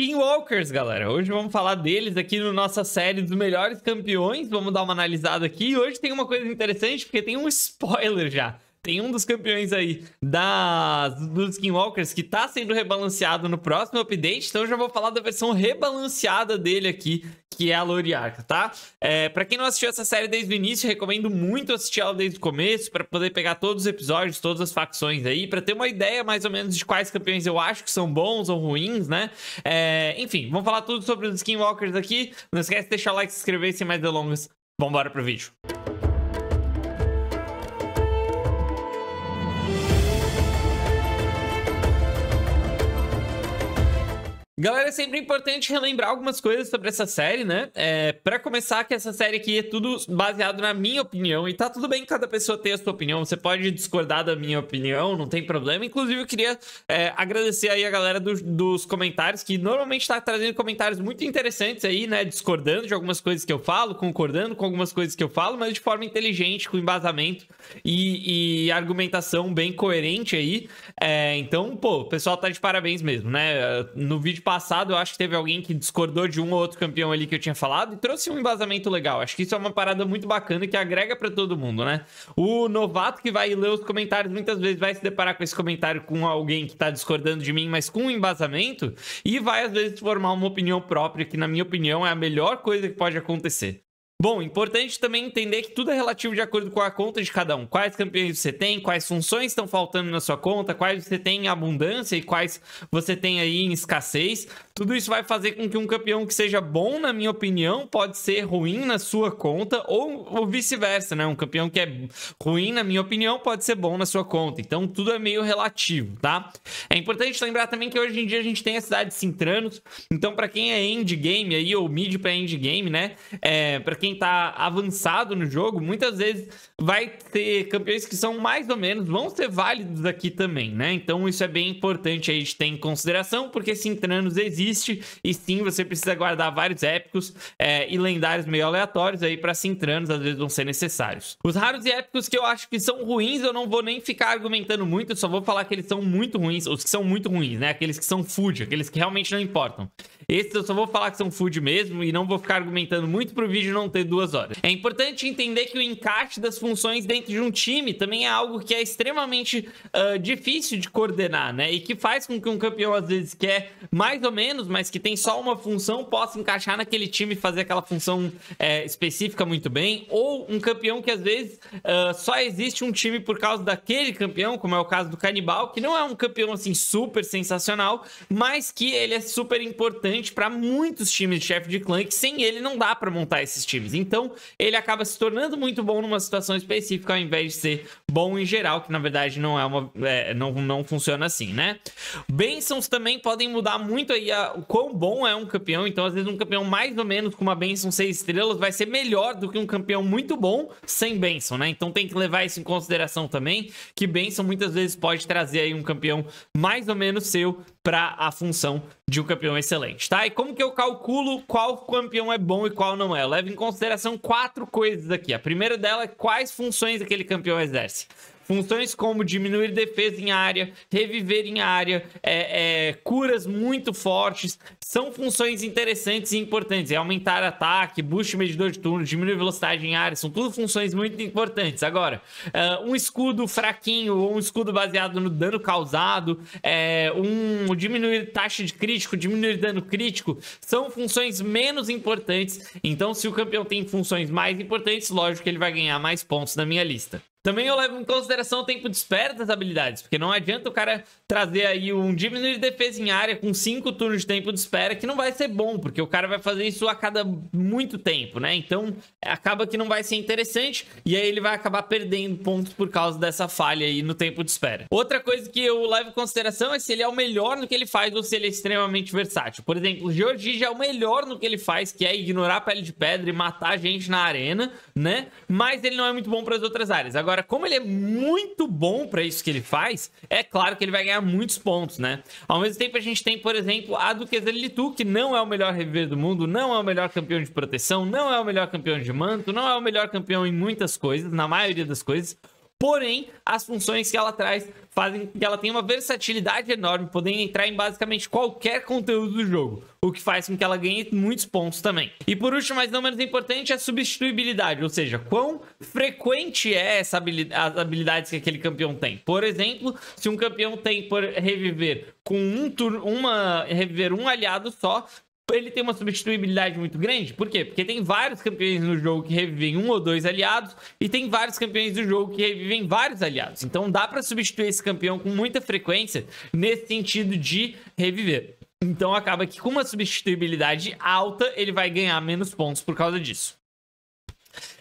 Skinwalkers, galera. Hoje vamos falar deles aqui na no nossa série dos melhores campeões. Vamos dar uma analisada aqui. E hoje tem uma coisa interessante, porque tem um spoiler já tem um dos campeões aí das dos Skinwalkers que tá sendo rebalanceado no próximo update, então eu já vou falar da versão rebalanceada dele aqui, que é a Loriarca, tá? É, para quem não assistiu essa série desde o início, recomendo muito assistir ela desde o começo, para poder pegar todos os episódios, todas as facções aí, para ter uma ideia mais ou menos de quais campeões eu acho que são bons ou ruins, né? É, enfim, vamos falar tudo sobre os Skinwalkers aqui. Não esquece de deixar o like, se inscrever, sem mais delongas. Vambora pro vídeo. Galera, é sempre importante relembrar algumas coisas sobre essa série, né? É, para começar, que essa série aqui é tudo baseado na minha opinião, e tá tudo bem cada pessoa ter a sua opinião, você pode discordar da minha opinião, não tem problema. Inclusive, eu queria é, agradecer aí a galera do, dos comentários, que normalmente tá trazendo comentários muito interessantes aí, né? Discordando de algumas coisas que eu falo, concordando com algumas coisas que eu falo, mas de forma inteligente, com embasamento e, e argumentação bem coerente aí. É, então, pô, o pessoal tá de parabéns mesmo, né? No vídeo passado, eu acho que teve alguém que discordou de um ou outro campeão ali que eu tinha falado e trouxe um embasamento legal. Acho que isso é uma parada muito bacana que agrega para todo mundo, né? O novato que vai ler os comentários muitas vezes vai se deparar com esse comentário com alguém que tá discordando de mim, mas com um embasamento e vai às vezes formar uma opinião própria, que na minha opinião é a melhor coisa que pode acontecer. Bom, importante também entender que tudo é relativo de acordo com a conta de cada um. Quais campeões você tem, quais funções estão faltando na sua conta, quais você tem em abundância e quais você tem aí em escassez. Tudo isso vai fazer com que um campeão que seja bom, na minha opinião, pode ser ruim na sua conta ou, ou vice-versa, né? Um campeão que é ruim, na minha opinião, pode ser bom na sua conta. Então tudo é meio relativo, tá? É importante lembrar também que hoje em dia a gente tem a cidade de Sintranos. Então para quem é endgame aí ou mid para endgame, né? É, para quem quem tá avançado no jogo, muitas vezes vai ter campeões que são mais ou menos, vão ser válidos aqui também, né? Então isso é bem importante a gente ter em consideração, porque Sintranos existe e sim, você precisa guardar vários épicos é, e lendários meio aleatórios aí para Sintranos, às vezes vão ser necessários. Os raros e épicos que eu acho que são ruins, eu não vou nem ficar argumentando muito, só vou falar que eles são muito ruins, os que são muito ruins, né? Aqueles que são food, aqueles que realmente não importam. Esses eu só vou falar que são food mesmo e não vou ficar argumentando muito pro vídeo não ter 72 horas. É importante entender que o encaixe das funções dentro de um time também é algo que é extremamente uh, difícil de coordenar, né? E que faz com que um campeão às vezes quer é mais ou menos, mas que tem só uma função, possa encaixar naquele time e fazer aquela função é, específica muito bem, ou um campeão que às vezes uh, só existe um time por causa daquele campeão, como é o caso do Canibal, que não é um campeão assim super sensacional, mas que ele é super importante para muitos times de chefe de clã, que sem ele não dá para montar esses times. Então, ele acaba se tornando muito bom numa situação específica, ao invés de ser bom em geral, que na verdade não é uma. É, não, não funciona assim, né? Bênçãos também podem mudar muito aí a, o quão bom é um campeão. Então, às vezes, um campeão mais ou menos com uma bênção 6 estrelas vai ser melhor do que um campeão muito bom sem bênção, né? Então tem que levar isso em consideração também, que bênção muitas vezes pode trazer aí um campeão mais ou menos seu para a função de um campeão excelente, tá? E como que eu calculo qual campeão é bom e qual não é? Eu levo em consideração quatro coisas aqui. A primeira dela é quais funções aquele campeão exerce. Funções como diminuir defesa em área, reviver em área, é, é, curas muito fortes, são funções interessantes e importantes. É aumentar ataque, boost medidor de turno, diminuir velocidade em área, são tudo funções muito importantes. Agora, é, um escudo fraquinho ou um escudo baseado no dano causado, é, um diminuir taxa de crítico, diminuir dano crítico, são funções menos importantes. Então, se o campeão tem funções mais importantes, lógico que ele vai ganhar mais pontos na minha lista. Também eu levo em consideração o tempo de espera das habilidades, porque não adianta o cara trazer aí um diminuir de defesa em área com 5 turnos de tempo de espera, que não vai ser bom, porque o cara vai fazer isso a cada muito tempo, né? Então acaba que não vai ser interessante e aí ele vai acabar perdendo pontos por causa dessa falha aí no tempo de espera. Outra coisa que eu levo em consideração é se ele é o melhor no que ele faz ou se ele é extremamente versátil. Por exemplo, o Georgi já é o melhor no que ele faz, que é ignorar a pele de pedra e matar gente na arena, né? Mas ele não é muito bom para as outras áreas. Agora Agora, como ele é muito bom para isso que ele faz, é claro que ele vai ganhar muitos pontos, né? Ao mesmo tempo, a gente tem, por exemplo, a Duquesa Litu, que não é o melhor reviver do mundo, não é o melhor campeão de proteção, não é o melhor campeão de manto, não é o melhor campeão em muitas coisas, na maioria das coisas. Porém, as funções que ela traz fazem que ela tenha uma versatilidade enorme, podendo entrar em basicamente qualquer conteúdo do jogo, o que faz com que ela ganhe muitos pontos também. E por último, mas não menos importante, é a substituibilidade, ou seja, quão frequente é essa habilidade, as habilidades que aquele campeão tem. Por exemplo, se um campeão tem por reviver com um turno, uma reviver um aliado só, ele tem uma substituibilidade muito grande. Por quê? Porque tem vários campeões no jogo que revivem um ou dois aliados e tem vários campeões do jogo que revivem vários aliados. Então dá para substituir esse campeão com muita frequência nesse sentido de reviver. Então acaba que com uma substituibilidade alta ele vai ganhar menos pontos por causa disso.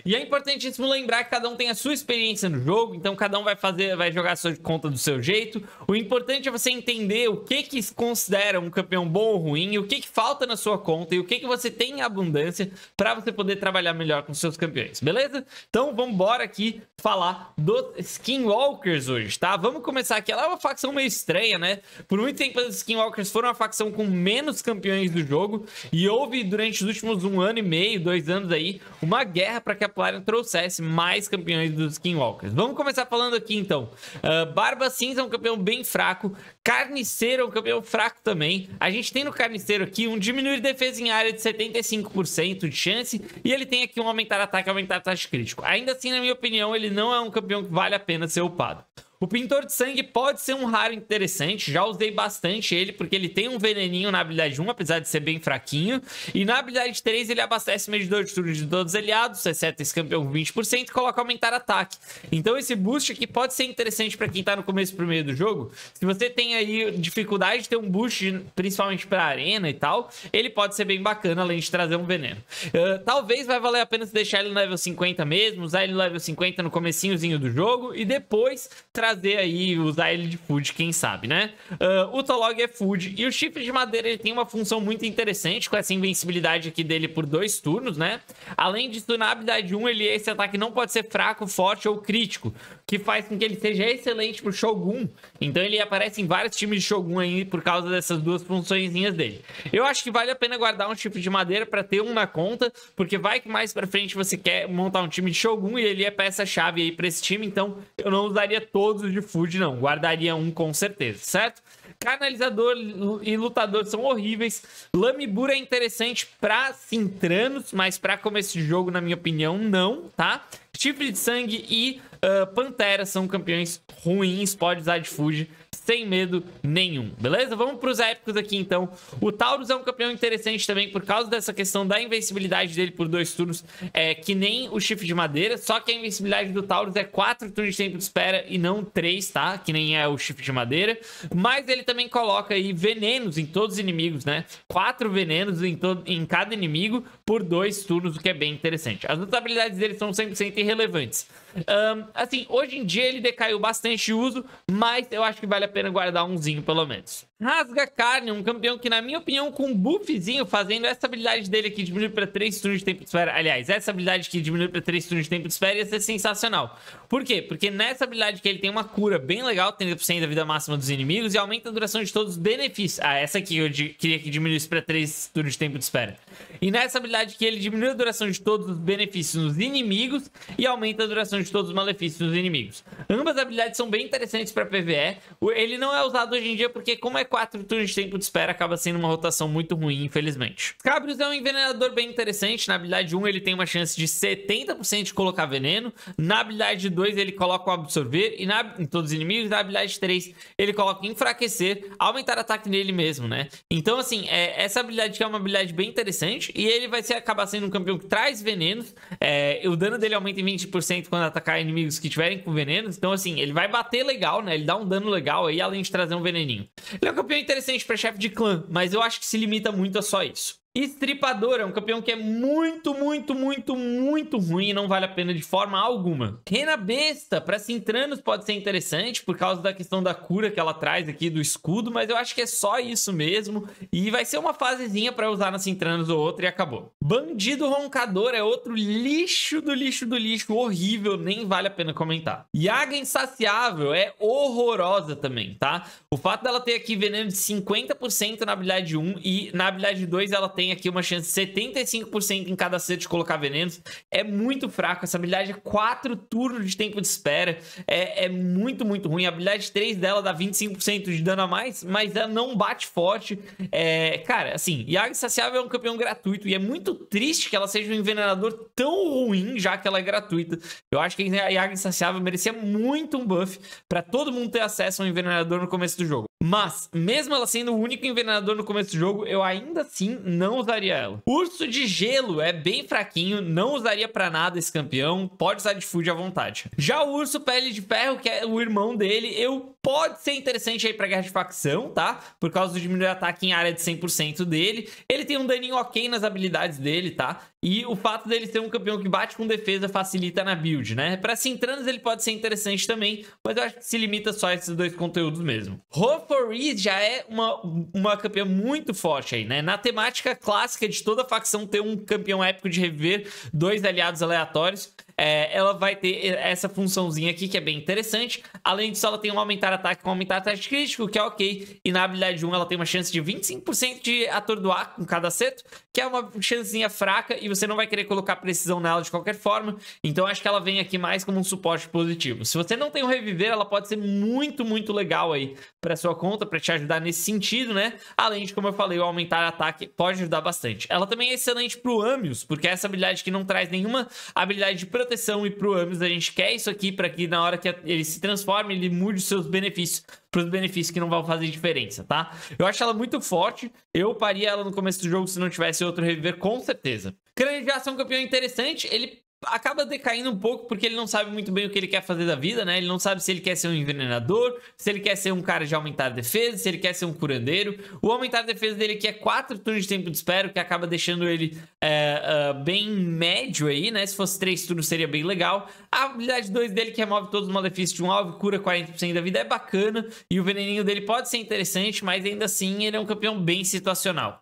E é importantíssimo lembrar que cada um tem a sua experiência no jogo, então cada um vai fazer, vai jogar a sua conta do seu jeito. O importante é você entender o que que considera um campeão bom ou ruim, o que que falta na sua conta e o que que você tem em abundância para você poder trabalhar melhor com seus campeões, beleza? Então vamos embora aqui falar dos Skinwalkers hoje, tá? Vamos começar aqui. Ela é uma facção meio estranha, né? Por muito tempo os Skinwalkers foram a facção com menos campeões do jogo e houve durante os últimos um ano e meio, dois anos aí, uma guerra para que Capilarian trouxesse mais campeões dos Skinwalkers. Vamos começar falando aqui então. Uh, Barba Cinza é um campeão bem fraco. Carniceiro é um campeão fraco também. A gente tem no Carniceiro aqui um diminuir defesa em área de 75% de chance. E ele tem aqui um aumentar ataque, aumentar taxa crítico. Ainda assim, na minha opinião, ele não é um campeão que vale a pena ser upado. O pintor de sangue pode ser um raro interessante, já usei bastante ele, porque ele tem um veneninho na habilidade 1, apesar de ser bem fraquinho. E na habilidade 3 ele abastece medidor de turno de todos os aliados, exceto esse campeão com 20%, e coloca aumentar ataque. Então esse boost aqui pode ser interessante para quem tá no começo pro meio do jogo. Se você tem aí dificuldade de ter um boost, principalmente pra arena e tal, ele pode ser bem bacana, além de trazer um veneno. Uh, talvez vai valer a pena deixar ele no level 50 mesmo, usar ele no level 50 no comecinhozinho do jogo, e depois trazer trazer aí, usar ele de food, quem sabe, né? Uh, o Tolog é food. E o chifre de madeira ele tem uma função muito interessante, com essa invencibilidade aqui dele por dois turnos, né? Além disso, na habilidade 1, ele, esse ataque não pode ser fraco, forte ou crítico, que faz com que ele seja excelente pro Shogun. Então ele aparece em vários times de Shogun aí por causa dessas duas funções dele. Eu acho que vale a pena guardar um chifre de madeira para ter um na conta, porque vai que mais pra frente você quer montar um time de Shogun e ele é peça-chave aí pra esse time, então eu não usaria todo todos de Fuji, não. Guardaria um com certeza, certo? Canalizador e lutador são horríveis. Lamibura é interessante pra Sintranos, mas pra começo de jogo, na minha opinião, não, tá? Chifre de sangue e ah, Panteras são campeões ruins, pode usar de Fuji sem medo nenhum, beleza? Vamos para os épicos aqui então. O Taurus é um campeão interessante também por causa dessa questão da invencibilidade dele por dois turnos, é, que nem o chifre de madeira, só que a invencibilidade do Taurus é quatro turnos de tempo de espera e não três, tá? Que nem é o chifre de madeira. Mas ele também coloca aí venenos em todos os inimigos, né? Quatro venenos em, todo, em cada inimigo por dois turnos, o que é bem interessante. As notabilidades dele são 100% irrelevantes. Um, assim, hoje em dia ele decaiu bastante de uso, mas eu acho que vale a pena guardar umzinho pelo menos. Rasga Carne, um campeão que, na minha opinião, com um buffzinho, fazendo essa habilidade dele aqui diminuir para 3 turnos de tempo de esfera. Aliás, essa habilidade que diminui para 3 turnos de tempo de esfera ia ser sensacional. Por quê? Porque nessa habilidade que ele tem uma cura bem legal, 30% da vida máxima dos inimigos e aumenta a duração de todos os benefícios. Ah, essa aqui eu queria que diminuísse para 3 turnos de tempo de esfera. E nessa habilidade que ele diminui a duração de todos os benefícios nos inimigos e aumenta a duração de todos os malefícios nos inimigos. Ambas habilidades são bem interessantes para PvE. Ele não é usado hoje em dia porque, como é quatro turnos de tempo de espera acaba sendo uma rotação muito ruim, infelizmente. Scabrius é um envenenador bem interessante. Na habilidade 1, ele tem uma chance de 70% de colocar veneno. Na habilidade 2, ele coloca o absorver. E na, em todos os inimigos, na habilidade 3, ele coloca enfraquecer, aumentar ataque nele mesmo, né? Então, assim, é, essa habilidade é uma habilidade bem interessante. E ele vai ser, acabar sendo um campeão que traz venenos. É, o dano dele aumenta em 20% quando atacar inimigos que tiverem com veneno Então, assim, ele vai bater legal, né? Ele dá um dano legal aí, além de trazer um veneninho. Ele é um campeão interessante para chefe de clã, mas eu acho que se limita muito a só isso. Estripador é um campeão que é muito, muito, muito, muito ruim e não vale a pena de forma alguma. Rena Besta, para Sintranos pode ser interessante por causa da questão da cura que ela traz aqui do escudo, mas eu acho que é só isso mesmo. E vai ser uma fasezinha para usar na Sintranos ou outra e acabou. Bandido Roncador é outro lixo do lixo do lixo, horrível, nem vale a pena comentar. Yaga Insaciável é horrorosa também, tá? O fato dela ter aqui veneno de 50% na habilidade 1 e na habilidade 2 ela tem tem aqui uma chance de 75% em cada set de colocar venenos. É muito fraco. Essa habilidade é 4 turnos de tempo de espera. É, é muito, muito ruim. A habilidade 3 dela dá 25% de dano a mais, mas ela não bate forte. É, cara, assim, Yaga insaciável é um campeão gratuito e é muito triste que ela seja um envenenador tão ruim, já que ela é gratuita. Eu acho que a Yaga Insaciável merecia muito um buff para todo mundo ter acesso a um envenenador no começo do jogo. Mas, mesmo ela sendo o único envenenador no começo do jogo, eu ainda assim não usaria ela. Urso de Gelo é bem fraquinho, não usaria para nada esse campeão, pode usar de food à vontade. Já o Urso Pele de Ferro, que é o irmão dele, eu pode ser interessante aí pra guerra de facção, tá? Por causa do diminuir ataque em área de 100% dele. Ele tem um daninho ok nas habilidades dele, tá? E o fato dele ser um campeão que bate com defesa facilita na build, né? Pra Sintranas ele pode ser interessante também, mas eu acho que se limita só a esses dois conteúdos mesmo. Rofori já é uma, uma campeã muito forte aí, né? Na temática clássica de toda facção ter um campeão épico de reviver dois aliados aleatórios, é, ela vai ter essa funçãozinha aqui que é bem interessante. Além disso, ela tem um aumentar ataque com um aumentar ataque crítico, que é ok. E na habilidade 1, ela tem uma chance de 25% de atordoar com cada acerto, que é uma chancezinha fraca e você não vai querer colocar precisão nela de qualquer forma. Então acho que ela vem aqui mais como um suporte positivo. Se você não tem um reviver, ela pode ser muito, muito legal aí para sua conta, para te ajudar nesse sentido, né? Além de, como eu falei, o aumentar ataque pode ajudar bastante. Ela também é excelente pro Amius, porque é essa habilidade que não traz nenhuma habilidade de proteção proteção e pro Amis. A gente quer isso aqui para que na hora que ele se transforme, ele mude os seus benefícios para os benefícios que não vão fazer diferença, tá? Eu acho ela muito forte. Eu paria ela no começo do jogo se não tivesse outro reviver, com certeza. Crânio de ação campeão é interessante. Ele acaba decaindo um pouco porque ele não sabe muito bem o que ele quer fazer da vida, né? Ele não sabe se ele quer ser um envenenador, se ele quer ser um cara de aumentar a defesa, se ele quer ser um curandeiro. O aumentar a defesa dele aqui é 4 turnos de tempo de espera, que acaba deixando ele é, uh, bem médio aí, né? Se fosse 3 turnos seria bem legal. A habilidade 2 dele, que remove todos os malefícios de um alvo, cura 40% da vida, é bacana. E o veneninho dele pode ser interessante, mas ainda assim ele é um campeão bem situacional.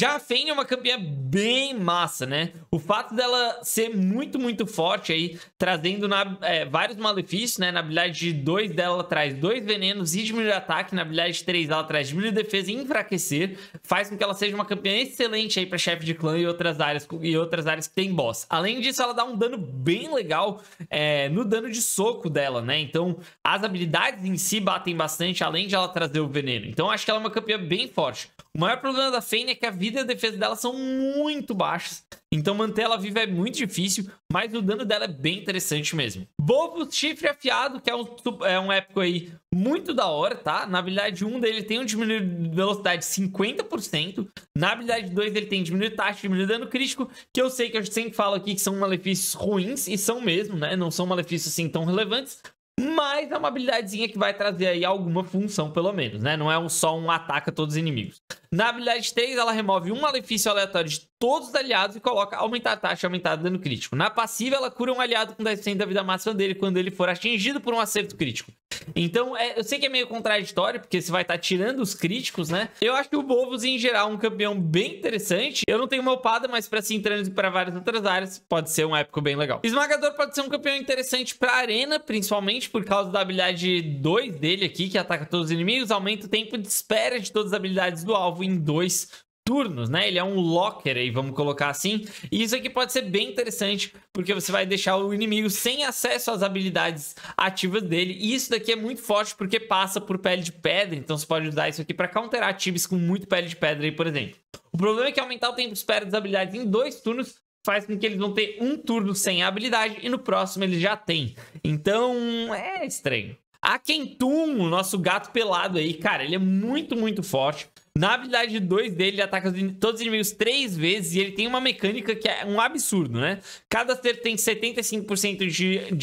Já a Fênix é uma campeã bem massa, né? O fato dela ser muito, muito forte aí, trazendo na, é, vários malefícios, né? Na habilidade de 2 dela, ela traz dois venenos e diminuir ataque. Na habilidade de 3 ela traz diminuir defesa e enfraquecer. Faz com que ela seja uma campeã excelente aí pra chefe de clã e outras áreas e outras áreas que tem boss. Além disso, ela dá um dano bem legal é, no dano de soco dela, né? Então, as habilidades em si batem bastante, além de ela trazer o veneno. Então, acho que ela é uma campeã bem forte. O maior problema da Fênix é que a vida vida e a defesa dela são muito baixas. Então manter ela viva é muito difícil, mas o dano dela é bem interessante mesmo. Bobo Chifre Afiado, que é um, é um épico aí muito da hora, tá? Na habilidade 1 dele tem um diminuir de velocidade 50%. Na habilidade 2 ele tem diminuir taxa, diminuir dano crítico, que eu sei que eu sempre falo aqui que são malefícios ruins, e são mesmo, né? Não são malefícios assim tão relevantes, mas é uma habilidadezinha que vai trazer aí alguma função, pelo menos, né? Não é um, só um ataca todos os inimigos. Na habilidade 3, ela remove um malefício aleatório de todos os aliados e coloca aumentar a taxa aumentada dano crítico. Na passiva, ela cura um aliado com 10% da vida máxima dele quando ele for atingido por um acerto crítico. Então, é, eu sei que é meio contraditório, porque você vai estar tá tirando os críticos, né? Eu acho que o Bovos, em geral, é um campeão bem interessante. Eu não tenho uma opada, mas para entrando e para várias outras áreas, pode ser um épico bem legal. Esmagador pode ser um campeão interessante para arena, principalmente por causa da habilidade 2 dele aqui, que ataca todos os inimigos, aumenta o tempo de espera de todas as habilidades do alvo alvo em dois turnos, né? Ele é um locker aí, vamos colocar assim. E isso aqui pode ser bem interessante, porque você vai deixar o inimigo sem acesso às habilidades ativas dele. E isso daqui é muito forte porque passa por pele de pedra, então você pode usar isso aqui para counterar tibes com muito pele de pedra aí, por exemplo. O problema é que aumentar o tempo de espera das habilidades em dois turnos faz com que eles vão ter um turno sem a habilidade e no próximo eles já têm. Então, é estranho. A Kentum, o nosso gato pelado aí, cara, ele é muito, muito forte. Na habilidade 2 dele, ele ataca todos os inimigos três vezes e ele tem uma mecânica que é um absurdo, né? Cada acerto tem 75% de, de,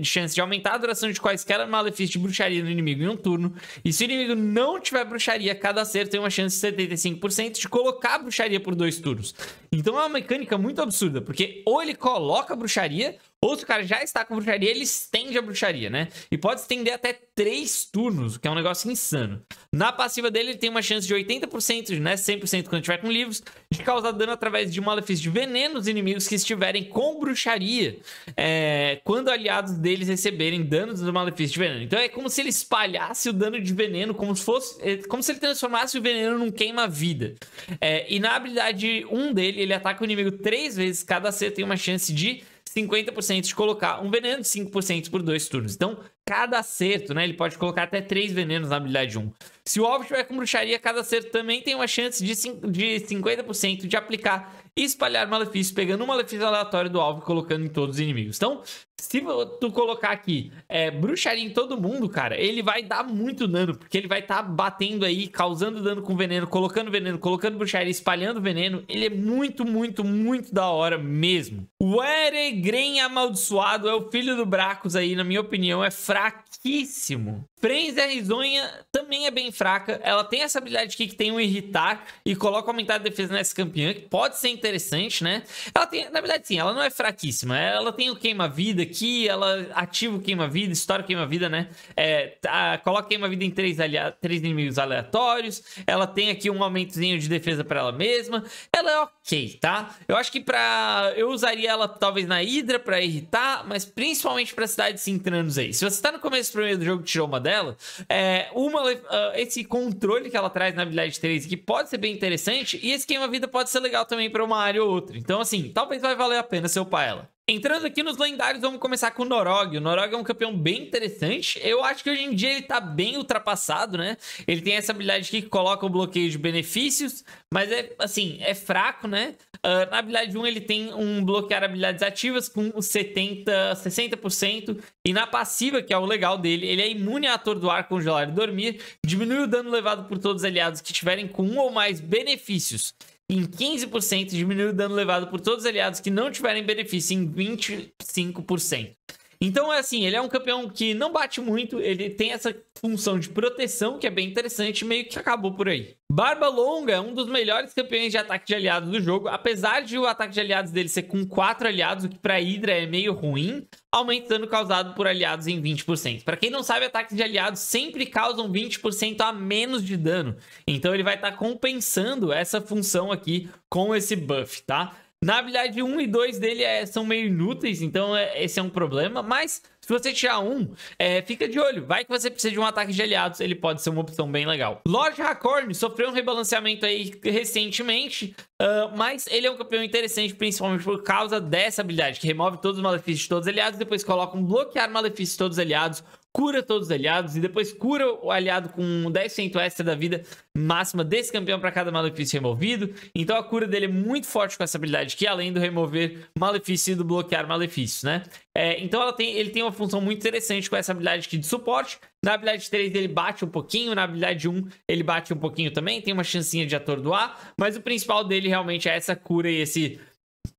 de, chance de aumentar a duração de quaisquer malefícios de bruxaria no inimigo em um turno. E se o inimigo não tiver bruxaria, cada acerto tem uma chance de 75% de colocar a bruxaria por dois turnos. Então é uma mecânica muito absurda, porque ou ele coloca a bruxaria, ou se o cara já está com bruxaria, ele estende a bruxaria, né? E pode estender até 3 turnos, o que é um negócio insano. Na passiva dele, ele tem uma chance de 80%, né? 100% quando estiver com livros, de causar dano através de malefício de veneno nos inimigos que estiverem com bruxaria. É, quando aliados deles receberem dano do malefício de veneno. Então é como se ele espalhasse o dano de veneno, como se fosse. É, como se ele transformasse o veneno num queima-vida. É, e na habilidade 1 dele, ele ataca o inimigo 3 vezes, cada ser tem uma chance de 50% de colocar um veneno, 5% por dois turnos. Então, cada acerto, né? Ele pode colocar até três venenos na habilidade 1. Se o alvo tiver com bruxaria, cada acerto também tem uma chance de, de 50% de aplicar e espalhar malefício, pegando um malefício aleatório do alvo e colocando em todos os inimigos. Então, se tu colocar aqui é, bruxaria em todo mundo, cara, ele vai dar muito dano, porque ele vai estar tá batendo aí, causando dano com veneno, colocando veneno, colocando bruxaria, espalhando veneno. Ele é muito, muito, muito da hora mesmo. O Eregren amaldiçoado é o filho do Bracos aí, na minha opinião, é fraquíssimo. Frenz Risonha também é bem fraca. Ela tem essa habilidade aqui que tem um irritar e coloca aumentar a defesa nessa campeã, que pode ser interessante, né? Ela tem, na verdade, sim, ela não é fraquíssima. Ela tem o queima-vida aqui, ela ativa o queima-vida, estoura o queima-vida, né? É, tá, coloca queima-vida em três, três inimigos aleatórios. Ela tem aqui um aumentozinho de defesa para ela mesma. Ela é ok, tá? Eu acho que pra... Eu usaria ela talvez na Hydra para irritar, mas principalmente pra cidades sintranos aí. Se você tá no começo do primeiro do jogo e tirou uma dela, é, uma, uh, esse controle que ela traz na habilidade 3 aqui pode ser bem interessante e esse queima-vida pode ser legal também para uma área ou outra. Então, assim, talvez vai valer a pena seu upar ela. Entrando aqui nos lendários, vamos começar com o Norog. O Norog é um campeão bem interessante. Eu acho que hoje em dia ele tá bem ultrapassado, né? Ele tem essa habilidade que coloca o bloqueio de benefícios, mas é, assim, é fraco, né? Uh, na habilidade 1 ele tem um bloquear habilidades ativas com 70, 60%. E na passiva, que é o legal dele, ele é imune a atordoar, congelar e dormir. Diminui o dano levado por todos os aliados que tiverem com um ou mais benefícios em 15%, diminui o dano levado por todos os aliados que não tiverem benefício em 25%. Então, é assim, ele é um campeão que não bate muito, ele tem essa função de proteção que é bem interessante, meio que acabou por aí. Barba Longa é um dos melhores campeões de ataque de aliados do jogo, apesar de o ataque de aliados dele ser com 4 aliados, o que pra Hydra é meio ruim, aumenta dano causado por aliados em 20%. Para quem não sabe, ataques de aliados sempre causam 20% a menos de dano, então ele vai estar tá compensando essa função aqui com esse buff, tá? Na habilidade 1 e 2 dele é, são meio inúteis, então é, esse é um problema. Mas se você tirar um, é, fica de olho. Vai que você precisa de um ataque de aliados, ele pode ser uma opção bem legal. Lord Rakorn sofreu um rebalanceamento aí recentemente, uh, mas ele é um campeão interessante, principalmente por causa dessa habilidade, que remove todos os malefícios de todos os aliados, depois coloca um bloquear malefícios de todos os aliados, cura todos os aliados e depois cura o aliado com 10% extra da vida máxima desse campeão para cada malefício removido. Então a cura dele é muito forte com essa habilidade que além do remover malefício e do bloquear malefícios, né? É, então ela tem, ele tem uma função muito interessante com essa habilidade aqui de suporte. Na habilidade 3 ele bate um pouquinho, na habilidade 1 ele bate um pouquinho também, tem uma chancinha de atordoar, mas o principal dele realmente é essa cura e esse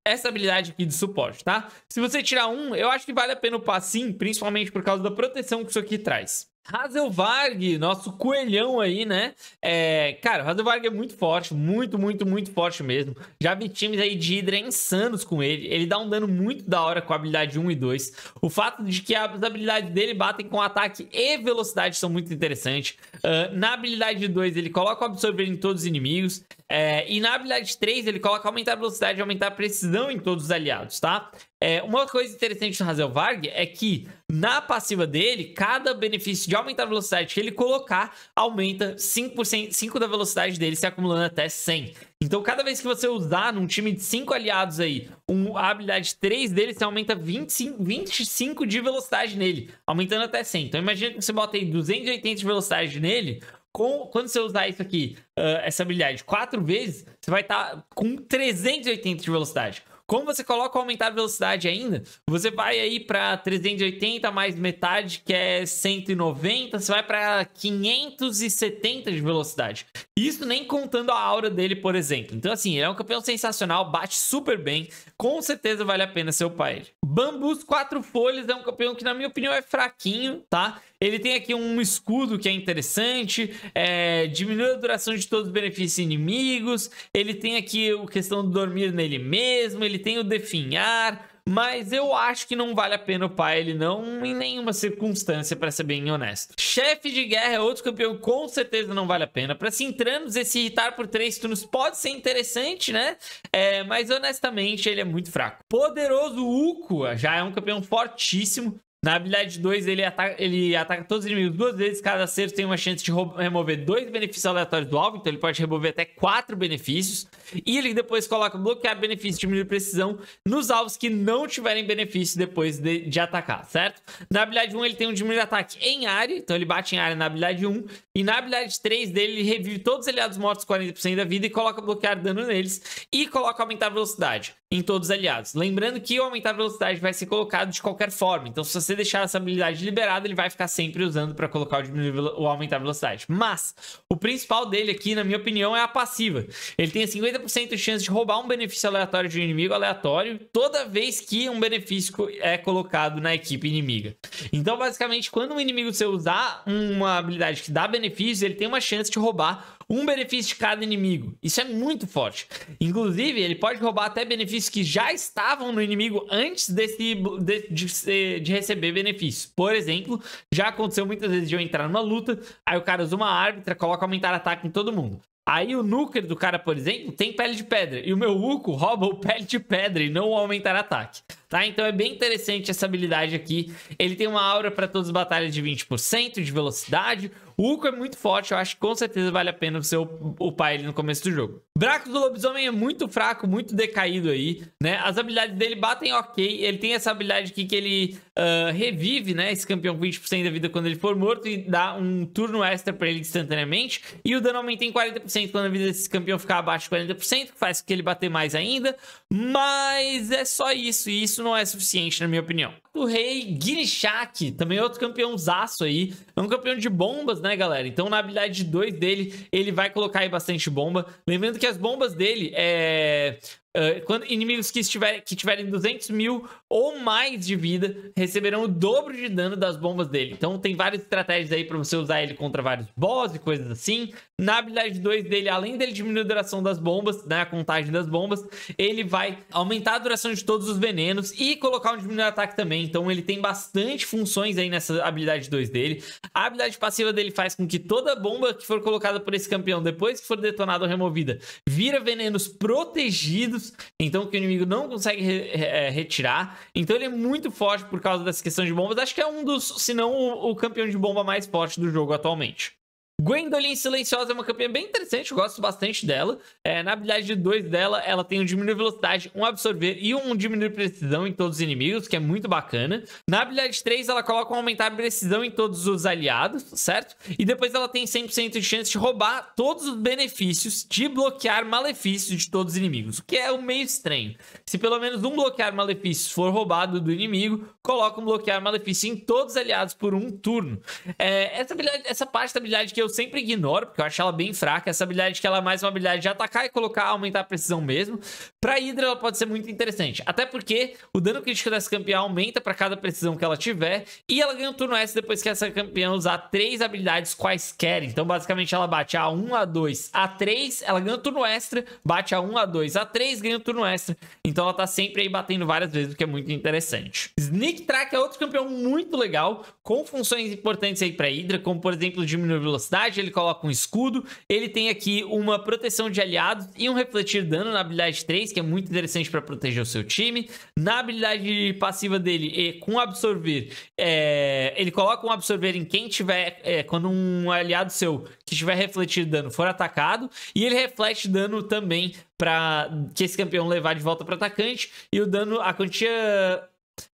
essa habilidade aqui de suporte, tá? Se você tirar um, eu acho que vale a pena o passinho, principalmente por causa da proteção que isso aqui traz. Hazelvarg, nosso coelhão aí, né? É, cara, o Hazelvarg é muito forte, muito, muito, muito forte mesmo. Já vi times aí de Hydra insanos com ele. Ele dá um dano muito da hora com a habilidade 1 e 2. O fato de que as habilidades dele batem com ataque e velocidade são muito interessantes. Uh, na habilidade 2, ele coloca o absorver em todos os inimigos. É, e na habilidade 3, ele coloca aumentar a velocidade e aumentar a precisão em todos os aliados, tá? É, uma coisa interessante do Varg é que na passiva dele, cada benefício de aumentar a velocidade que ele colocar aumenta 5%, 5 da velocidade dele, se acumulando até 100. Então, cada vez que você usar num time de 5 aliados aí, um, a habilidade 3 dele, você aumenta 25, 25 de velocidade nele, aumentando até 100. Então, imagina que você bota aí 280 de velocidade nele, com, quando você usar isso aqui, uh, essa habilidade, 4 vezes, você vai estar tá com 380 de velocidade. Como você coloca o aumentar a velocidade ainda, você vai aí para 380 mais metade, que é 190, você vai para 570 de velocidade. Isso nem contando a aura dele, por exemplo. Então, assim, ele é um campeão sensacional, bate super bem, com certeza vale a pena seu pai. Bambus quatro folhas é um campeão que, na minha opinião, é fraquinho, tá? Ele tem aqui um escudo que é interessante, é, diminui a duração de todos os benefícios inimigos, ele tem aqui a questão de dormir nele mesmo, ele tem o definhar, mas eu acho que não vale a pena upar ele não em nenhuma circunstância, para ser bem honesto. Chefe de guerra é outro campeão, com certeza não vale a pena. Para Sintranos, esse irritar por três turnos pode ser interessante, né? É, mas honestamente, ele é muito fraco. Poderoso Uco já é um campeão fortíssimo, na habilidade 2, ele ataca, ele ataca todos os inimigos duas vezes. Cada acerto tem uma chance de remover dois benefícios aleatórios do alvo. Então ele pode remover até quatro benefícios. E ele depois coloca bloquear benefício de diminuir precisão nos alvos que não tiverem benefício depois de, de, atacar, certo? Na habilidade 1, ele tem um diminuir ataque em área. Então ele bate em área na habilidade 1. E na habilidade 3 dele, ele revive todos os aliados mortos 40% da vida e coloca bloquear dano neles. E coloca aumentar a velocidade em todos os aliados. Lembrando que o aumentar a velocidade vai ser colocado de qualquer forma. Então, se você deixar essa habilidade liberada, ele vai ficar sempre usando para colocar o, o, aumentar a velocidade. Mas o principal dele aqui, na minha opinião, é a passiva. Ele tem 50% de chance de roubar um benefício aleatório de um inimigo aleatório toda vez que um benefício é colocado na equipe inimiga. Então, basicamente, quando um inimigo seu usar uma habilidade que dá benefício, ele tem uma chance de roubar um benefício de cada inimigo. Isso é muito forte. Inclusive, ele pode roubar até benefício benefícios que já estavam no inimigo antes desse, de, de, de, receber benefícios. Por exemplo, já aconteceu muitas vezes de eu entrar numa luta, aí o cara usa uma árbitra, coloca aumentar ataque em todo mundo. Aí o núcleo do cara, por exemplo, tem pele de pedra, e o meu Uco rouba o pele de pedra e não aumentar ataque tá? Então é bem interessante essa habilidade aqui. Ele tem uma aura para todas as batalhas de 20% de velocidade. O Uco é muito forte, eu acho que com certeza vale a pena você upar ele no começo do jogo. Braco do Lobisomem é muito fraco, muito decaído aí, né? As habilidades dele batem ok, ele tem essa habilidade aqui que ele uh, revive, né? Esse campeão com 20% da vida quando ele for morto e dá um turno extra pra ele instantaneamente. E o dano aumenta em 40% quando a vida desse campeão ficar abaixo de 40%, que faz com que ele bater mais ainda. Mas é só isso, e isso isso não é suficiente, na minha opinião. O rei Ginishak, também é outro campeão zaço aí. É um campeão de bombas, né, galera? Então, na habilidade 2 dele, ele vai colocar aí bastante bomba. Lembrando que as bombas dele é... Ah, quando inimigos que, estiver, que tiverem 200 mil ou mais de vida receberão o dobro de dano das bombas dele. Então tem várias estratégias aí para você usar ele contra vários boss e coisas assim. Na habilidade 2 dele, além dele diminuir a duração das bombas, né, a contagem das bombas, ele vai aumentar a duração de todos os venenos e colocar um diminuir ataque também. Então ele tem bastante funções aí nessa habilidade 2 dele. A habilidade passiva dele faz com que toda bomba que for colocada por esse campeão depois que for detonada ou removida vira venenos protegidos então que o inimigo não consegue re re é, retirar. Então ele é muito forte por causa dessa questão de bombas. Acho que é um dos, se não o, o campeão de bomba mais forte do jogo atualmente. Gwendolyn Silenciosa é uma campeã bem interessante, gosto bastante dela. É, na habilidade de 2 dela, ela tem um diminuir velocidade, um absorver e um diminuir precisão em todos os inimigos, que é muito bacana. Na habilidade 3, ela coloca um aumentar precisão em todos os aliados, certo? E depois ela tem 100% de chance de roubar todos os benefícios de bloquear malefícios de todos os inimigos, o que é um meio estranho. Se pelo menos um bloquear malefícios for roubado do inimigo, coloca um bloquear malefício em todos os aliados por um turno. É, essa, essa parte da habilidade que eu eu sempre ignoro, porque eu acho ela bem fraca. Essa habilidade que ela é mais uma habilidade de atacar e colocar, aumentar a precisão mesmo. Pra Hydra ela pode ser muito interessante. Até porque o dano crítico dessa campeã aumenta pra cada precisão que ela tiver. E ela ganha um turno S depois que essa campeã usar três habilidades quaisquer. Então basicamente ela bate a 1, a 2, a 3. Ela ganha um turno extra, bate a 1, a 2, a 3, ganha um turno extra. Então ela tá sempre aí batendo várias vezes, o que é muito interessante. Sneak Track é outro campeão muito legal, com funções importantes aí pra Hydra, como por exemplo diminuir velocidade habilidade, ele coloca um escudo, ele tem aqui uma proteção de aliados e um refletir dano na habilidade 3, que é muito interessante para proteger o seu time. Na habilidade passiva dele, e com absorver, é, ele coloca um absorver em quem tiver, é, quando um aliado seu que tiver refletir dano for atacado, e ele reflete dano também para que esse campeão levar de volta para atacante, e o dano, a quantia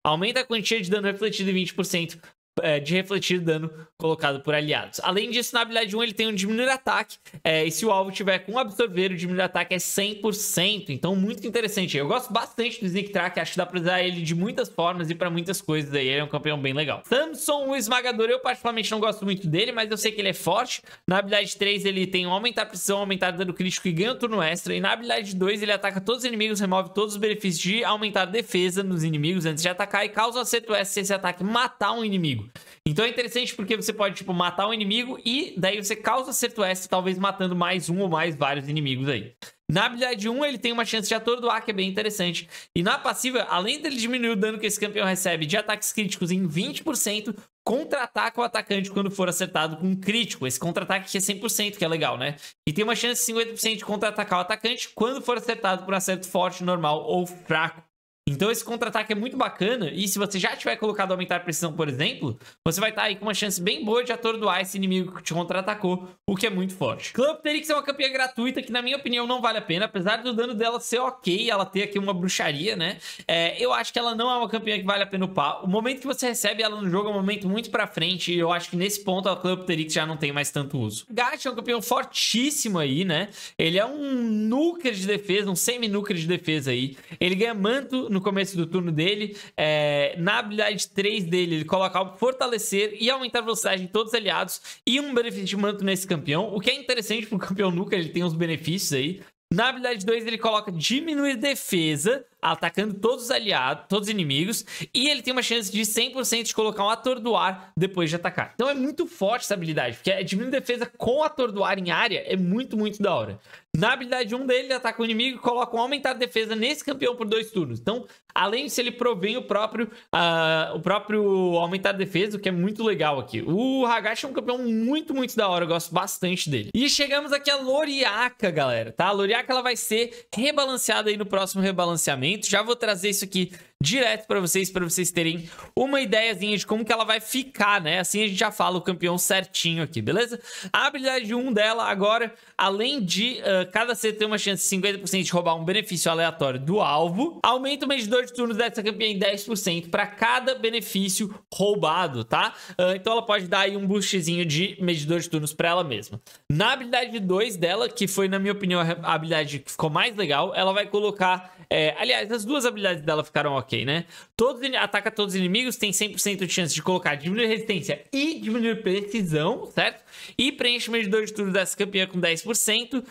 aumenta a quantia de dano refletido em 20% é, de refletir dano colocado por aliados. Além disso, na habilidade 1 ele tem um diminuir ataque, é, e se o alvo tiver com absorver, o diminuir ataque é 100%, então muito interessante. Eu gosto bastante do Sneak Track, acho que dá pra usar ele de muitas formas e para muitas coisas aí, ele é um campeão bem legal. Samson, o esmagador, eu particularmente não gosto muito dele, mas eu sei que ele é forte. Na habilidade 3 ele tem aumentar a precisão, aumentar dano crítico e ganha um turno extra, e na habilidade 2 ele ataca todos os inimigos, remove todos os benefícios de aumentar defesa nos inimigos antes de atacar e causa um acerto S se esse ataque matar um inimigo. Então é interessante porque você pode, tipo, matar um inimigo e daí você causa acerto S, talvez matando mais um ou mais vários inimigos aí. Na habilidade 1, ele tem uma chance de atordoar, que é bem interessante. E na passiva, além dele diminuir o dano que esse campeão recebe de ataques críticos em 20%, contra-ataca o atacante quando for acertado com um crítico. Esse contra-ataque que é 100%, que é legal, né? E tem uma chance de 50% de contra-atacar o atacante quando for acertado por um acerto forte, normal ou fraco. Então esse contra-ataque é muito bacana, e se você já tiver colocado aumentar a precisão, por exemplo, você vai estar tá aí com uma chance bem boa de atordoar esse inimigo que te contra-atacou, o que é muito forte. Clamperix é uma campeã gratuita que, na minha opinião, não vale a pena, apesar do dano dela ser ok, ela ter aqui uma bruxaria, né? É, eu acho que ela não é uma campeã que vale a pena upar. O momento que você recebe ela no jogo é um momento muito pra frente, e eu acho que nesse ponto a Clamperix já não tem mais tanto uso. Gacha é um campeão fortíssimo aí, né? Ele é um núcleo de defesa, um semi-núcleo de defesa aí. Ele ganha manto no começo do turno dele. É, na habilidade 3 dele, ele coloca fortalecer e aumentar a velocidade de todos os aliados e um benefício de manto nesse campeão, o que é interessante pro campeão Nuka, ele tem os benefícios aí. Na habilidade 2 ele coloca diminuir defesa, atacando todos os aliados, todos os inimigos, e ele tem uma chance de 100% de colocar um atordoar depois de atacar. Então é muito forte essa habilidade, porque é diminuir defesa com atordoar em área é muito, muito da hora. Na habilidade 1 dele, ele ataca o inimigo e coloca um aumentar de defesa nesse campeão por dois turnos. Então, além disso, ele provém o próprio, uh, o próprio aumentar de defesa, o que é muito legal aqui. O Hagashi é um campeão muito, muito da hora, eu gosto bastante dele. E chegamos aqui a Loriaca, galera, tá? A Loriaca ela vai ser rebalanceada aí no próximo rebalanceamento momento. Já vou trazer isso aqui direto para vocês, para vocês terem uma ideiazinha de como que ela vai ficar, né? Assim a gente já fala o campeão certinho aqui, beleza? A habilidade 1 dela agora, além de uh, cada ser ter uma chance de 50% de roubar um benefício aleatório do alvo, aumenta o medidor de turnos dessa campeã em 10% para cada benefício roubado, tá? Uh, então ela pode dar aí um boostzinho de medidor de turnos para ela mesma. Na habilidade 2 dela, que foi, na minha opinião, a habilidade que ficou mais legal, ela vai colocar... É... aliás, as duas habilidades dela ficaram ok, né? Todos, ataca todos os inimigos, tem 100% de chance de colocar diminuir resistência e diminuir precisão, certo? E preenche o medidor de turno dessa campeã com 10% uh,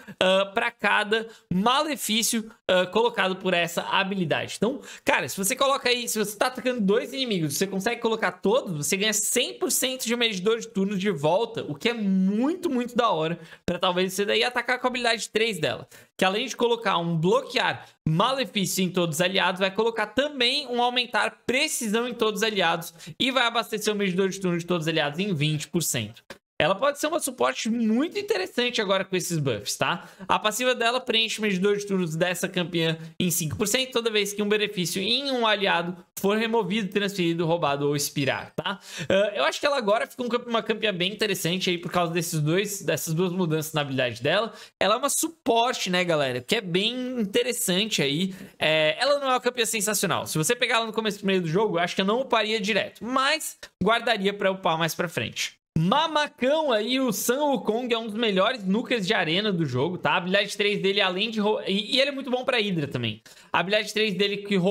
para cada malefício uh, colocado por essa habilidade. Então, cara, se você coloca aí, se você tá atacando dois inimigos, você consegue colocar todos, você ganha 100% de medidor de turno de volta, o que é muito, muito da hora para talvez você daí atacar com a habilidade 3 dela que além de colocar um bloquear malefício em todos os aliados, vai colocar também um aumentar precisão em todos os aliados e vai abastecer o medidor de turno de todos os aliados em 20%. Ela pode ser uma suporte muito interessante agora com esses buffs, tá? A passiva dela preenche o medidor de turnos dessa campeã em 5% toda vez que um benefício em um aliado for removido, transferido, roubado ou expirar, tá? Uh, eu acho que ela agora ficou uma campeã bem interessante aí por causa desses dois, dessas duas mudanças na habilidade dela. Ela é uma suporte, né, galera? Que é bem interessante aí. É, ela não é uma campeã sensacional. Se você pegar ela no começo do meio do jogo, eu acho que eu não uparia direto, mas guardaria para upar mais pra frente. Mamacão aí, o San Wukong é um dos melhores nukers de arena do jogo, tá? A habilidade 3 dele, além de... E, e ele é muito bom pra Hydra também. A habilidade 3 dele que uh,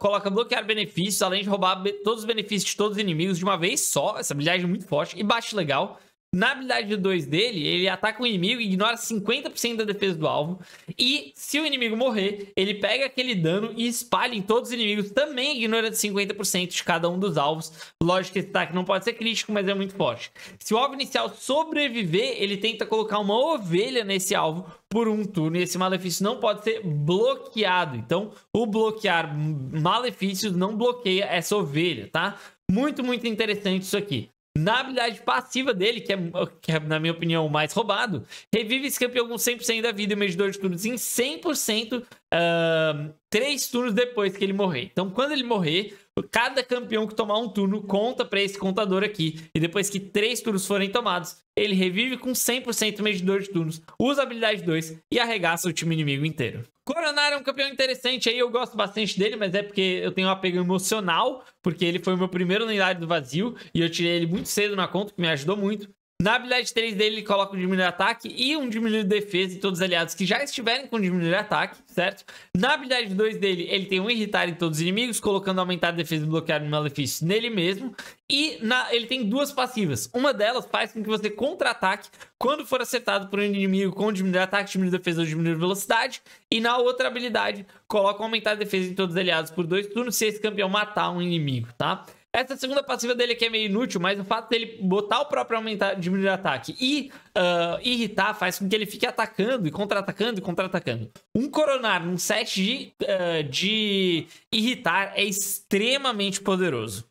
coloca bloquear benefícios, além de roubar todos os benefícios de todos os inimigos de uma vez só. Essa habilidade é muito forte e bate legal. Na habilidade 2 dele, ele ataca o inimigo e ignora 50% da defesa do alvo. E se o inimigo morrer, ele pega aquele dano e espalha em todos os inimigos, também ignorando 50% de cada um dos alvos. Lógico que esse ataque não pode ser crítico, mas é muito forte. Se o alvo inicial sobreviver, ele tenta colocar uma ovelha nesse alvo por um turno. E esse malefício não pode ser bloqueado. Então, o bloquear malefícios não bloqueia essa ovelha, tá? Muito, muito interessante isso aqui. Na habilidade passiva dele, que é, que é, na minha opinião, o mais roubado, revive esse campeão com 100% da vida e medidor de turnos em 100% uh, três turnos depois que ele morrer. Então, quando ele morrer, cada campeão que tomar um turno conta para esse contador aqui. E depois que três turnos forem tomados, ele revive com 100% medidor de turnos, usa habilidade 2 e arregaça o time inimigo inteiro. Coronar é um campeão interessante aí, eu gosto bastante dele, mas é porque eu tenho um apego emocional, porque ele foi o meu primeiro lendário do vazio e eu tirei ele muito cedo na conta, que me ajudou muito. Na habilidade 3 dele, ele coloca um diminuir ataque e um diminuir defesa em todos os aliados que já estiverem com diminuir ataque, certo? Na habilidade 2 dele, ele tem um irritar em todos os inimigos, colocando aumentar a defesa e bloquear o malefício nele mesmo. E na, ele tem duas passivas. Uma delas faz com que você contra-ataque quando for acertado por um inimigo com diminuir ataque, diminuir defesa ou diminuir velocidade. E na outra habilidade, coloca aumentar a defesa em todos os aliados por dois turnos se esse campeão matar um inimigo, tá? Essa segunda passiva dele aqui é meio inútil, mas o fato dele botar o próprio aumentar, diminuir o ataque e uh, irritar faz com que ele fique atacando e contra-atacando e contra-atacando. Um coronar num set de, uh, de irritar é extremamente poderoso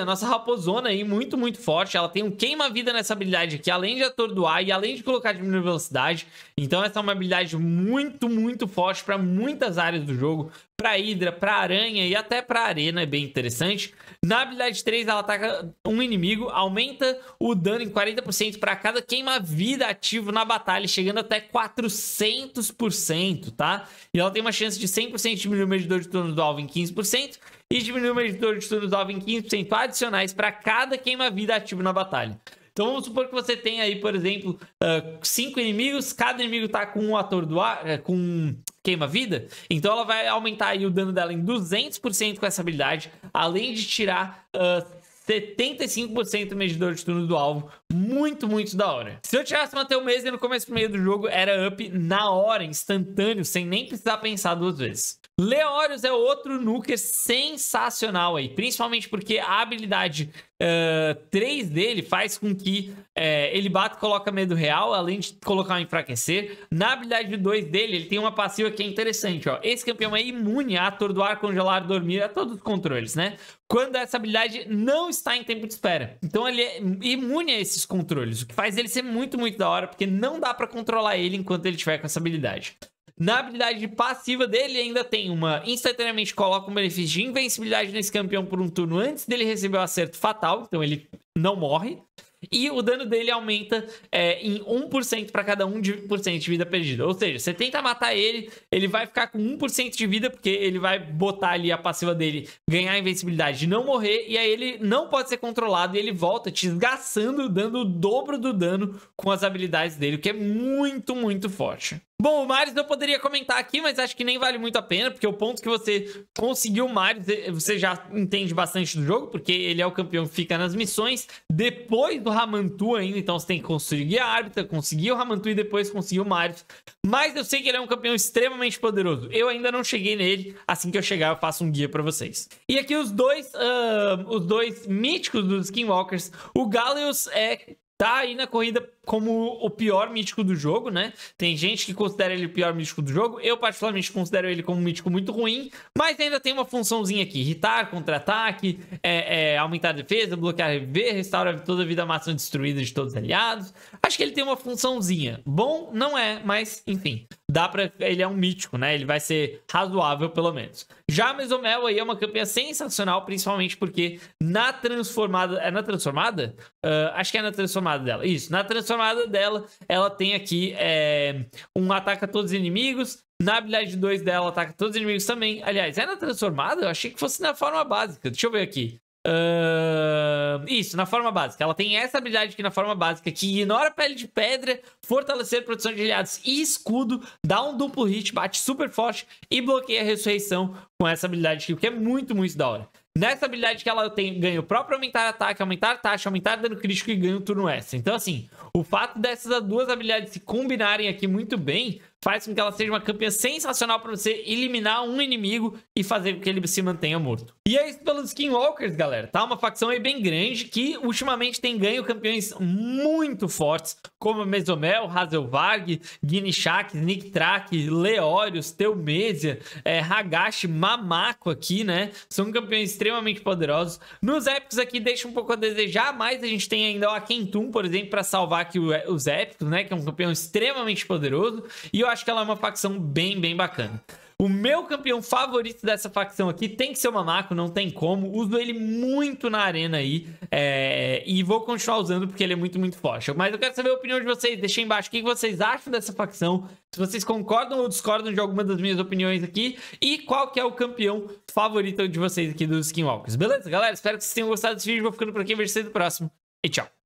a nossa raposona aí, muito, muito forte. Ela tem um queima-vida nessa habilidade aqui, além de atordoar e além de colocar diminuir velocidade. Então essa é uma habilidade muito, muito forte para muitas áreas do jogo. para hidra, para Aranha e até para Arena é bem interessante. Na habilidade 3, ela ataca um inimigo, aumenta o dano em 40% para cada queima-vida ativo na batalha, chegando até 400%, tá? E ela tem uma chance de 100% de diminuir o medidor de turno do alvo em 15%, e diminui o medidor de estudo alvo em 15% adicionais para cada queima-vida ativo na batalha. Então vamos supor que você tem aí, por exemplo, uh, cinco inimigos, cada inimigo tá com um ator do ar, eh, com queima-vida, então ela vai aumentar aí o dano dela em 200% com essa habilidade, além de tirar uh, ah, 75% do medidor de turno do alvo. Muito, muito da hora. Se eu tirasse o Telmesa no começo do meio do jogo, era up na hora, instantâneo, sem nem precisar pensar duas vezes. Leórios é outro Nuker sensacional aí, principalmente porque a habilidade uh, eh, 3 dele faz com que uh, ele bate coloca medo real, além de colocar um enfraquecer. Na habilidade 2 dele, ele tem uma passiva que é interessante, ó. Esse campeão é imune a atordoar, congelar, dormir, a todos os controles, né? Quando essa habilidade não está em tempo de espera. Então ele é imune a esses controles, o que faz ele ser muito, muito da hora, porque não dá para controlar ele enquanto ele estiver com essa habilidade. Na habilidade passiva dele ainda tem uma instantaneamente coloca um benefício de invencibilidade nesse campeão por um turno antes dele receber o acerto fatal, então ele não morre. E o dano dele aumenta é, em 1% para cada 1% de, de vida perdida. Ou seja, você tenta matar ele, ele vai ficar com 1% de vida, porque ele vai botar ali a passiva dele, ganhar a invencibilidade de não morrer, e aí ele não pode ser controlado e ele volta te esgaçando, dando o dobro do dano com as habilidades dele, o que é muito, muito forte. Bom, o Marius eu poderia comentar aqui, mas acho que nem vale muito a pena, porque o ponto que você conseguiu o Marius, eh, você já entende bastante do jogo, porque ele é o campeão que fica nas missões, depois do Ramantu ainda, então você tem que conseguir a árbitra, conseguir o Ramantu e depois conseguir o Marius. Mas eu sei que ele é um campeão extremamente poderoso, eu ainda não cheguei nele, assim que eu chegar eu faço um guia para vocês. E aqui os dois, uh, os dois míticos dos Skinwalkers, o Galeus é tá aí na corrida como o pior mítico do jogo, né? Tem gente que considera ele o pior mítico do jogo. Eu, particularmente, considero ele como um mítico muito ruim, mas ainda tem uma funçãozinha aqui: irritar, contra-ataque, é, é, aumentar a defesa, bloquear a RV, restaura toda a vida máxima destruída de todos os aliados. Acho que ele tem uma funçãozinha. Bom, não é, mas enfim dá para ele é um mítico, né? Ele vai ser razoável pelo menos. Já a Mesomel aí é uma campanha sensacional, principalmente porque na transformada, é na transformada? Uh, acho que é na transformada dela. Isso, na transformada dela, ela tem aqui é, um ataca todos os inimigos. Na habilidade 2 dela, ataca todos os inimigos também. Aliás, é na transformada? Eu achei que fosse na forma básica. Deixa eu ver aqui. Uh, isso, na forma básica. Ela tem essa habilidade aqui na forma básica que ignora pele de pedra, fortalecer produção de aliados e escudo, dá um duplo hit, bate super forte e bloqueia a ressurreição com essa habilidade aqui, que é muito, muito da hora. Nessa habilidade que ela tem, ganha o próprio aumentar ataque, aumentar taxa, aumentar dano crítico e ganha o turno extra. Então, assim, o fato dessas duas habilidades se combinarem aqui muito bem faz com que ela seja uma campeã sensacional para você eliminar um inimigo e fazer com que ele se mantenha morto. E é isso pelos Skinwalkers, galera, tá? Uma facção aí bem grande que ultimamente tem ganho campeões muito fortes, como Mesomel, Hazelvarg, Guinichak, Nictrak, Leorius, Teumesia, é, Hagashi, Mamaco aqui, né? São campeões extremamente poderosos. Nos épicos aqui deixa um pouco a desejar, mas a gente tem ainda o Akentum, por exemplo, para salvar aqui é, os épicos, né? Que é um campeão extremamente poderoso. E o eu acho que ela é uma facção bem, bem bacana. O meu campeão favorito dessa facção aqui tem que ser o Mamaco, não tem como. Uso ele muito na arena aí. É... E vou continuar usando porque ele é muito, muito forte. Mas eu quero saber a opinião de vocês. Deixem embaixo o que vocês acham dessa facção. Se vocês concordam ou discordam de alguma das minhas opiniões aqui. E qual que é o campeão favorito de vocês aqui dos Skinwalkers. Beleza, galera? Espero que vocês tenham gostado desse vídeo. Vou ficando por aqui. Vejo vocês no próximo. E tchau.